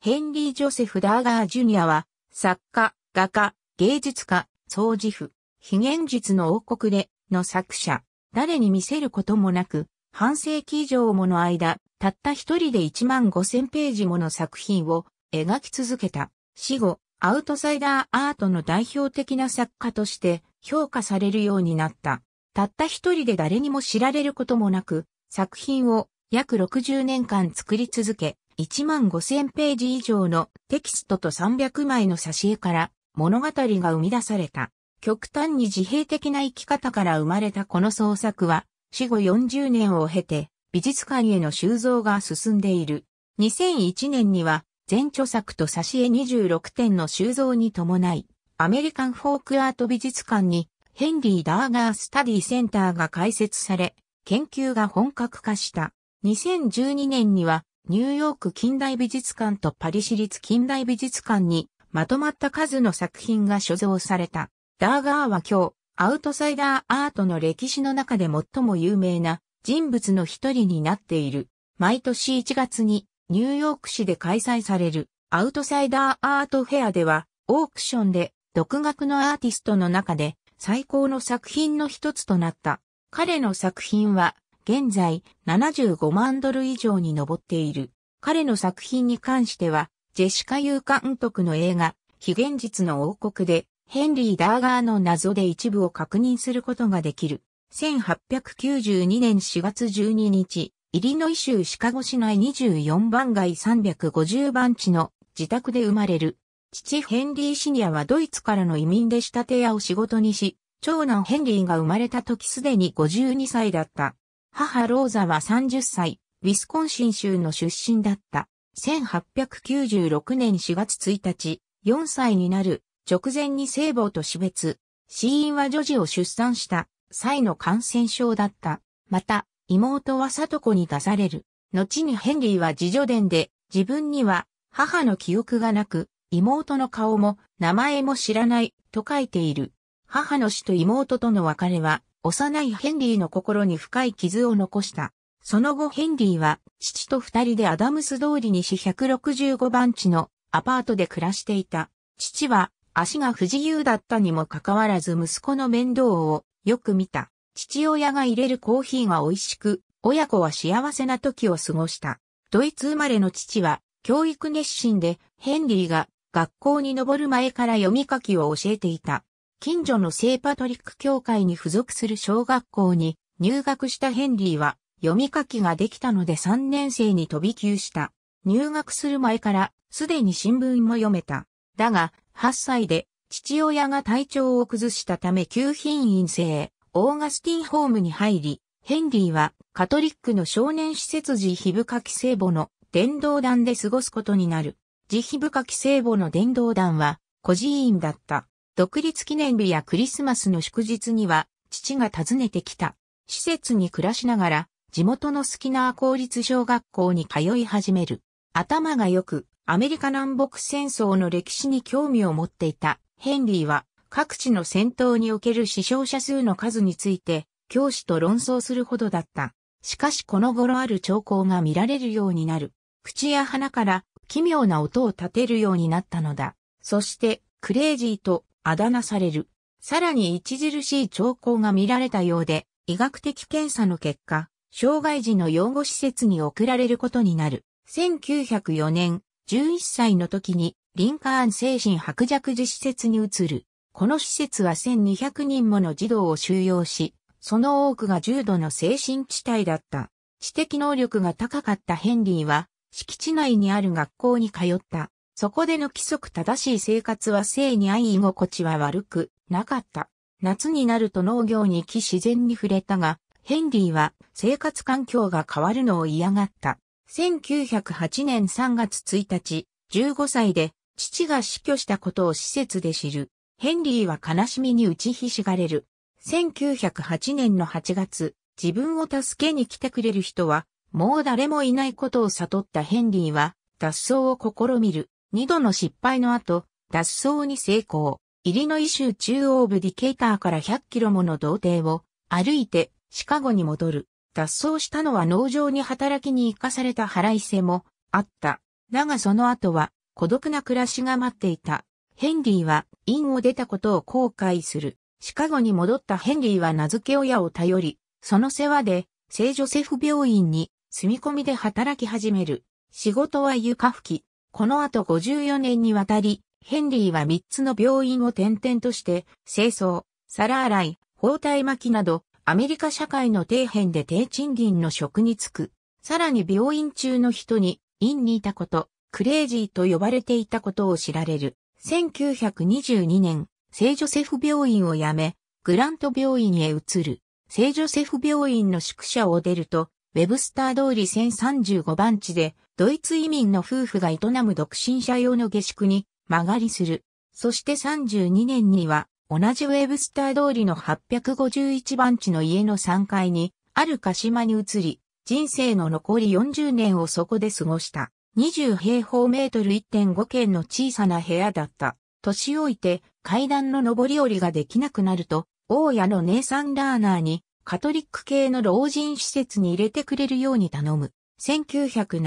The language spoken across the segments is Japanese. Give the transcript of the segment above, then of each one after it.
ヘンリー・ジョセフ・ダーガー・ジュニアは、作家、画家、芸術家、掃除婦、非現実の王国で、の作者、誰に見せることもなく、半世紀以上もの間、たった一人で1万5千ページもの作品を描き続けた。死後、アウトサイダーアートの代表的な作家として評価されるようになった。たった一人で誰にも知られることもなく、作品を約60年間作り続け、1万5000ページ以上のテキストと300枚の挿絵から物語が生み出された。極端に自閉的な生き方から生まれたこの創作は、死後40年を経て美術館への収蔵が進んでいる。2001年には全著作と挿絵26点の収蔵に伴い、アメリカンフォークアート美術館にヘンリー・ダーガー・スタディセンターが開設され、研究が本格化した。2012年にはニューヨーク近代美術館とパリ市立近代美術館にまとまった数の作品が所蔵された。ダーガーは今日、アウトサイダーアートの歴史の中で最も有名な人物の一人になっている。毎年1月にニューヨーク市で開催されるアウトサイダーアートフェアではオークションで独学のアーティストの中で最高の作品の一つとなった。彼の作品は現在75万ドル以上に上っている。彼の作品に関しては、ジェシカ・ユー監督の映画、非現実の王国で、ヘンリー・ダーガーの謎で一部を確認することができる。1892年4月12日、イリノイ州シカゴ市内24番街350番地の自宅で生まれる。父ヘンリーシニアはドイツからの移民で仕立て屋を仕事にし、長男ヘンリーが生まれた時すでに52歳だった。母ローザは30歳、ウィスコンシン州の出身だった。1896年4月1日、4歳になる直前に聖母と死別。死因は女児を出産した際の感染症だった。また、妹は里子に出される。後にヘンリーは自助伝で、自分には母の記憶がなく、妹の顔も名前も知らないと書いている。母の死と妹との別れは幼いヘンリーの心に深い傷を残した。その後ヘンリーは父と二人でアダムス通り西165番地のアパートで暮らしていた。父は足が不自由だったにもかかわらず息子の面倒をよく見た。父親が入れるコーヒーが美味しく、親子は幸せな時を過ごした。ドイツ生まれの父は教育熱心でヘンリーが学校に登る前から読み書きを教えていた。近所の聖パトリック教会に付属する小学校に入学したヘンリーは読み書きができたので3年生に飛び級した。入学する前からすでに新聞も読めた。だが8歳で父親が体調を崩したため旧品院生、オーガスティンホームに入り、ヘンリーはカトリックの少年施設時非深き聖母の伝道団で過ごすことになる。慈悲深き聖母の伝道団は、孤児院だった。独立記念日やクリスマスの祝日には、父が訪ねてきた。施設に暮らしながら、地元のスキナー公立小学校に通い始める。頭が良く、アメリカ南北戦争の歴史に興味を持っていたヘンリーは、各地の戦闘における死傷者数の数について、教師と論争するほどだった。しかしこの頃ある兆候が見られるようになる。口や鼻から奇妙な音を立てるようになったのだ。そして、クレイジーとあだ名される。さらに著しい兆候が見られたようで、医学的検査の結果、障害児の養護施設に送られることになる。1904年、11歳の時に、リンカーン精神薄弱児施設に移る。この施設は1200人もの児童を収容し、その多くが重度の精神地帯だった。知的能力が高かったヘンリーは、敷地内にある学校に通った。そこでの規則正しい生活は性に合い居心地は悪くなかった。夏になると農業に来、自然に触れたが、ヘンリーは生活環境が変わるのを嫌がった。1908年3月1日、15歳で父が死去したことを施設で知る。ヘンリーは悲しみに打ちひしがれる。1908年の8月、自分を助けに来てくれる人は、もう誰もいないことを悟ったヘンリーは、脱走を試みる。二度の失敗の後、脱走に成功。イリノイ州中央部ディケーターから100キロもの道程を歩いてシカゴに戻る。脱走したのは農場に働きに行かされた腹いせもあった。だがその後は孤独な暮らしが待っていた。ヘンリーは院を出たことを後悔する。シカゴに戻ったヘンリーは名付け親を頼り、その世話で聖ジョセフ病院に住み込みで働き始める。仕事は床吹き、この後54年にわたり、ヘンリーは3つの病院を転々として、清掃、皿洗い、包帯巻きなど、アメリカ社会の底辺で低賃金の職に就く。さらに病院中の人に、院にいたこと、クレイジーと呼ばれていたことを知られる。1922年、聖ジョセフ病院を辞め、グラント病院へ移る。聖ジョセフ病院の宿舎を出ると、ウェブスター通り1035番地で、ドイツ移民の夫婦が営む独身者用の下宿に間借りする。そして32年には、同じウェブスター通りの851番地の家の3階に、ある鹿島に移り、人生の残り40年をそこで過ごした。20平方メートル1.5軒の小さな部屋だった。年老いて階段の上り下りができなくなると、大家の姉さんラーナーにカトリック系の老人施設に入れてくれるように頼む。1972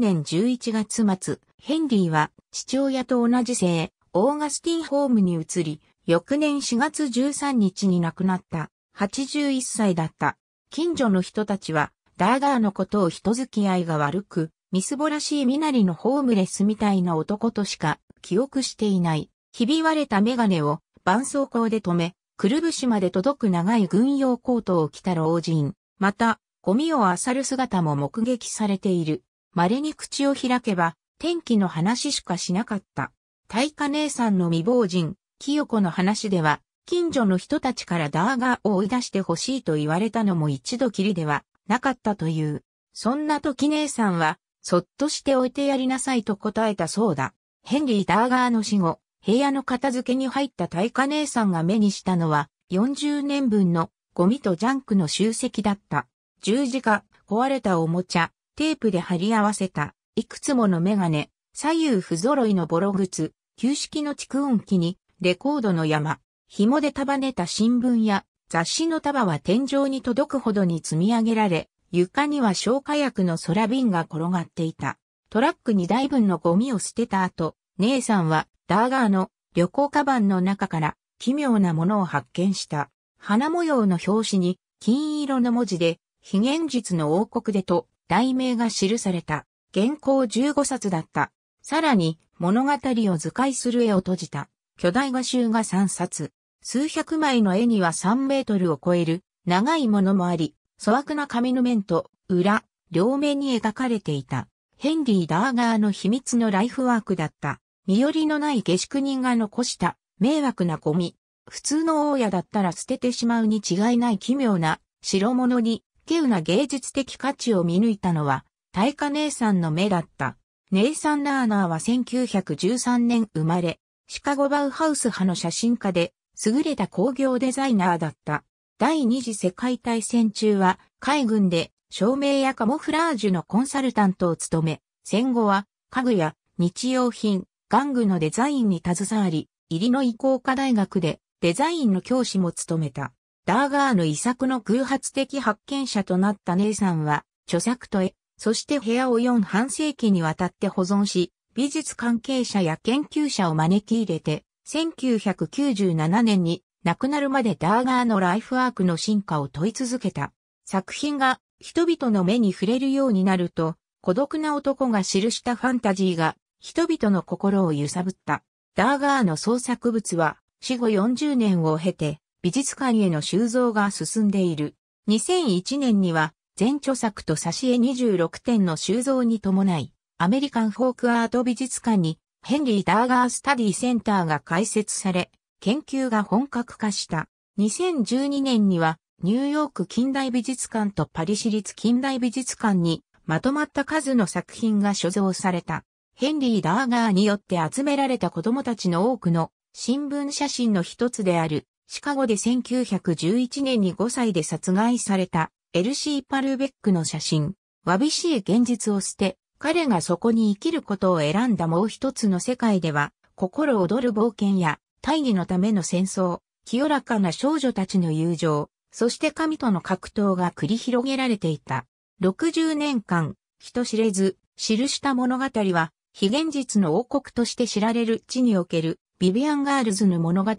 年11月末、ヘンリーは父親と同じ姓、オーガスティンホームに移り、翌年4月13日に亡くなった、81歳だった。近所の人たちは、ダーガーのことを人付き合いが悪く、みすぼらしい身なりのホームレスみたいな男としか記憶していない。ひび割れたメガネを絆創膏で止め、くるぶしまで届く長い軍用コートを着た老人。また、ゴミを漁る姿も目撃されている。稀に口を開けば、天気の話しかしなかった。大化姉さんの未亡人、清子の話では、近所の人たちからダーガーを追い出してほしいと言われたのも一度きりではなかったという。そんな時姉さんは、そっとしておいてやりなさいと答えたそうだ。ヘンリー・ダーガーの死後、部屋の片付けに入った大化姉さんが目にしたのは、40年分のゴミとジャンクの集積だった。十字架、壊れたおもちゃ、テープで貼り合わせた、いくつものメガネ、左右不揃いのボロ靴、旧式の蓄音機に、レコードの山、紐で束ねた新聞や、雑誌の束は天井に届くほどに積み上げられ、床には消火薬の空瓶が転がっていた。トラック2台分のゴミを捨てた後、姉さんはダーガーの旅行カバンの中から奇妙なものを発見した。花模様の表紙に金色の文字で非現実の王国でと題名が記された原稿15冊だった。さらに物語を図解する絵を閉じた巨大画集が3冊。数百枚の絵には3メートルを超える長いものもあり、粗悪な紙の面と裏、両面に描かれていた。ヘンリー・ダーガーの秘密のライフワークだった。身寄りのない下宿人が残した迷惑なゴミ。普通の大家だったら捨ててしまうに違いない奇妙な代物に稀有な芸術的価値を見抜いたのは、大化姉さんの目だった。姉さんラーナーは1913年生まれ、シカゴバウハウス派の写真家で、優れた工業デザイナーだった。第二次世界大戦中は、海軍で照明やカモフラージュのコンサルタントを務め、戦後は家具や日用品、玩具のデザインに携わり、イリノイ工科大学でデザインの教師も務めた。ダーガーの遺作の空発的発見者となった姉さんは、著作と絵、そして部屋を4半世紀にわたって保存し、美術関係者や研究者を招き入れて、1997年に亡くなるまでダーガーのライフワークの進化を問い続けた。作品が人々の目に触れるようになると、孤独な男が記したファンタジーが人々の心を揺さぶった。ダーガーの創作物は死後40年を経て美術館への収蔵が進んでいる。2001年には、全著作と挿絵26点の収蔵に伴い、アメリカンフォークアート美術館に、ヘンリー・ダーガー・スタディセンターが開設され、研究が本格化した。2012年には、ニューヨーク近代美術館とパリ市立近代美術館に、まとまった数の作品が所蔵された。ヘンリー・ダーガーによって集められた子供たちの多くの新聞写真の一つであるシカゴで1911年に5歳で殺害されたエルシー・パルベックの写真、わびしい現実を捨て、彼がそこに生きることを選んだもう一つの世界では、心躍る冒険や、大義のための戦争、清らかな少女たちの友情、そして神との格闘が繰り広げられていた。60年間、人知れず、記した物語は、非現実の王国として知られる地における、ビビアン・ガールズの物語、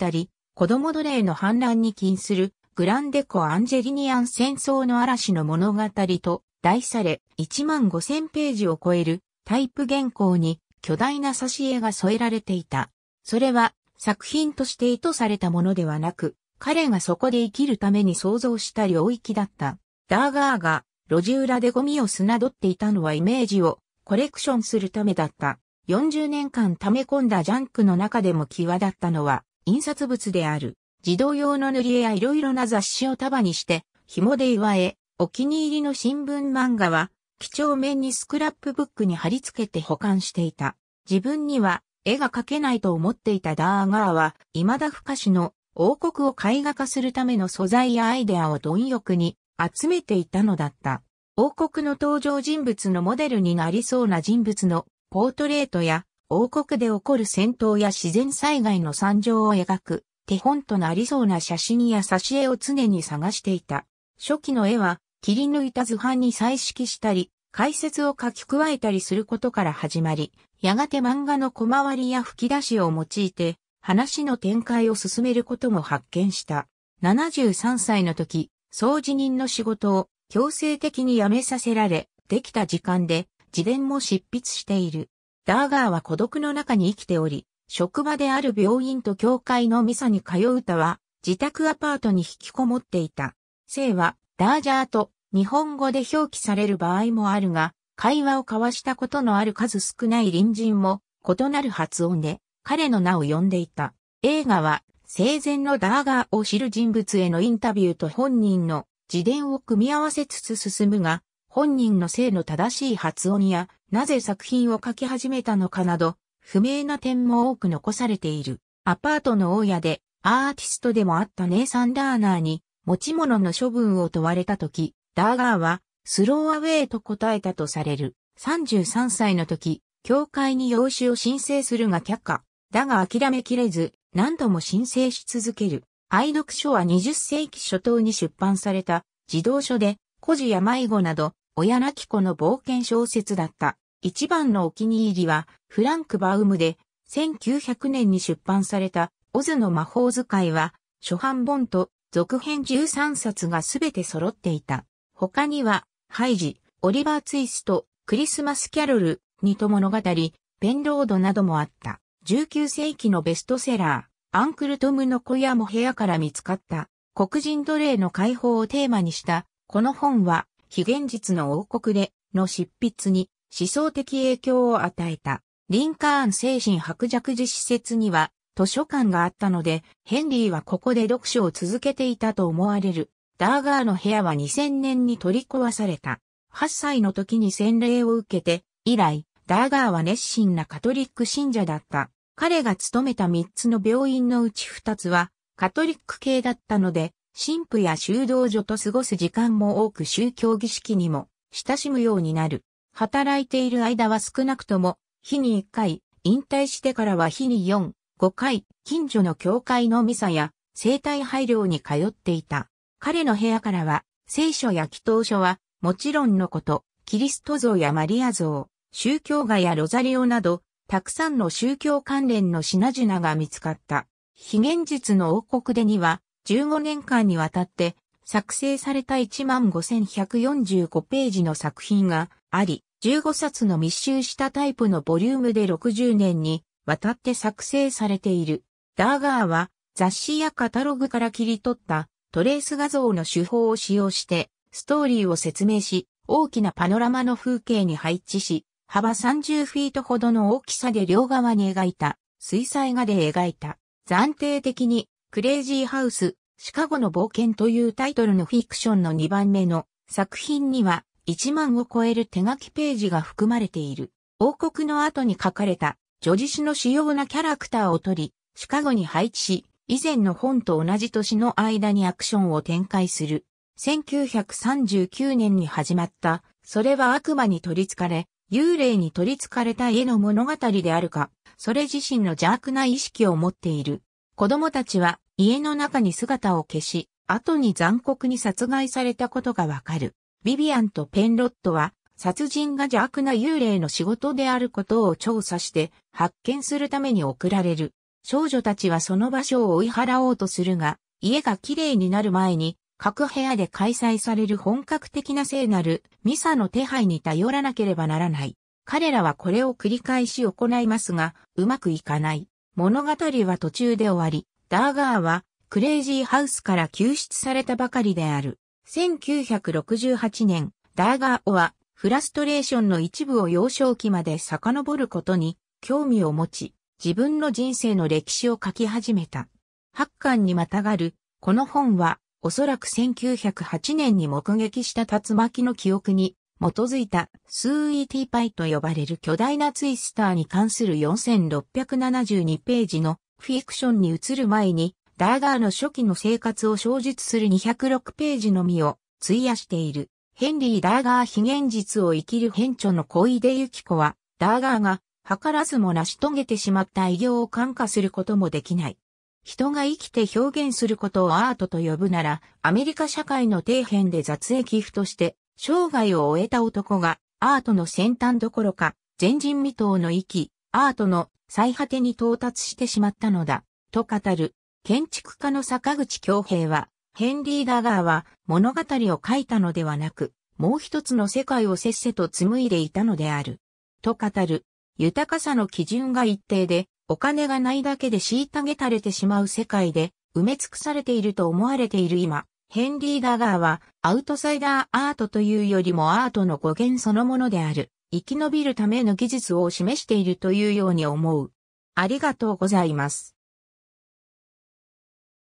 子供奴隷の反乱に起因するグランデコ・アンジェリニアン戦争の嵐の物語と題され1万5000ページを超えるタイプ原稿に巨大な挿絵が添えられていた。それは作品として意図されたものではなく、彼がそこで生きるために想像した領域だった。ダーガーが路地裏でゴミを砂取っていたのはイメージをコレクションするためだった。40年間溜め込んだジャンクの中でも際立ったのは、印刷物である。児童用の塗り絵や色々な雑誌を束にして、紐で祝え、お気に入りの新聞漫画は、几帳面にスクラップブックに貼り付けて保管していた。自分には絵が描けないと思っていたダーガーは、未だ不可視の王国を絵画化するための素材やアイデアを貪欲に集めていたのだった。王国の登場人物のモデルになりそうな人物のポートレートや王国で起こる戦闘や自然災害の惨状を描く手本となりそうな写真や挿絵を常に探していた。初期の絵は切り抜いた図版に彩色したり、解説を書き加えたりすることから始まり、やがて漫画の小回りや吹き出しを用いて、話の展開を進めることも発見した。73歳の時、掃除人の仕事を強制的に辞めさせられ、できた時間で自伝も執筆している。ダーガーは孤独の中に生きており、職場である病院と教会のミサに通うたは、自宅アパートに引きこもっていた。生は、ダージャーと日本語で表記される場合もあるが、会話を交わしたことのある数少ない隣人も異なる発音で彼の名を呼んでいた。映画は生前のダーガーを知る人物へのインタビューと本人の自伝を組み合わせつつ進むが、本人の性の正しい発音やなぜ作品を書き始めたのかなど、不明な点も多く残されている。アパートの大家で、アーティストでもあったネイサン・ダーナーに、持ち物の処分を問われたとき、ダーガーは、スローアウェイと答えたとされる。33歳の時、教会に養子を申請するが却下。だが諦めきれず、何度も申請し続ける。愛読書は20世紀初頭に出版された、児童書で、孤児や迷子など、親なき子の冒険小説だった。一番のお気に入りは、フランク・バウムで、1900年に出版された、オズの魔法使いは、初版本と続編13冊がすべて揃っていた。他には、ハイジ、オリバー・ツイスト、クリスマス・キャロル、ニト物語、ペンロードなどもあった。19世紀のベストセラー、アンクルトムの小屋も部屋から見つかった、黒人奴隷の解放をテーマにした、この本は、非現実の王国での執筆に思想的影響を与えた。リンカーン精神白弱児施設には図書館があったので、ヘンリーはここで読書を続けていたと思われる。ダーガーの部屋は2000年に取り壊された。8歳の時に洗礼を受けて、以来、ダーガーは熱心なカトリック信者だった。彼が勤めた3つの病院のうち2つは、カトリック系だったので、神父や修道女と過ごす時間も多く宗教儀式にも親しむようになる。働いている間は少なくとも、日に1回、引退してからは日に4、5回、近所の教会のミサや、生体配慮に通っていた。彼の部屋からは、聖書や祈祷書は、もちろんのこと、キリスト像やマリア像、宗教画やロザリオなど、たくさんの宗教関連の品々が見つかった。非現実の王国でには、15年間にわたって、作成された15,145ページの作品があり、15冊の密集したタイプのボリュームで60年にわたって作成されている。ダーガーは雑誌やカタログから切り取ったトレース画像の手法を使用してストーリーを説明し大きなパノラマの風景に配置し幅30フィートほどの大きさで両側に描いた水彩画で描いた暫定的にクレイジーハウスシカゴの冒険というタイトルのフィクションの2番目の作品には1万を超える手書きページが含まれている。王国の後に書かれた、女子詩の主要なキャラクターを取り、シカゴに配置し、以前の本と同じ年の間にアクションを展開する。1939年に始まった、それは悪魔に取り憑かれ、幽霊に取り憑かれた絵の物語であるか、それ自身の邪悪な意識を持っている。子供たちは家の中に姿を消し、後に残酷に殺害されたことがわかる。ビビアンとペンロットは、殺人が邪悪な幽霊の仕事であることを調査して発見するために送られる。少女たちはその場所を追い払おうとするが、家が綺麗になる前に各部屋で開催される本格的な聖なるミサの手配に頼らなければならない。彼らはこれを繰り返し行いますが、うまくいかない。物語は途中で終わり、ダーガーはクレイジーハウスから救出されたばかりである。1968年、ダーガーオは、フラストレーションの一部を幼少期まで遡ることに興味を持ち、自分の人生の歴史を書き始めた。八巻にまたがる、この本は、おそらく1908年に目撃した竜巻の記憶に基づいたスーイーティーパイと呼ばれる巨大なツイスターに関する4672ページのフィクションに移る前にダーガーの初期の生活を象述する206ページのみを費やしている。ヘンリー・ダーガー非現実を生きる変著の小出幸子は、ダーガーが図らずも成し遂げてしまった偉業を感化することもできない。人が生きて表現することをアートと呼ぶなら、アメリカ社会の底辺で雑益付として、生涯を終えた男が、アートの先端どころか、前人未到の域、アートの最果てに到達してしまったのだ、と語る。建築家の坂口京平は、ヘンリー・ダガーは物語を書いたのではなく、もう一つの世界をせっせと紡いでいたのである。と語る。豊かさの基準が一定で、お金がないだけで虐げたれてしまう世界で、埋め尽くされていると思われている今、ヘンリー・ダガーは、アウトサイダーアートというよりもアートの語源そのものである、生き延びるための技術を示しているというように思う。ありがとうございます。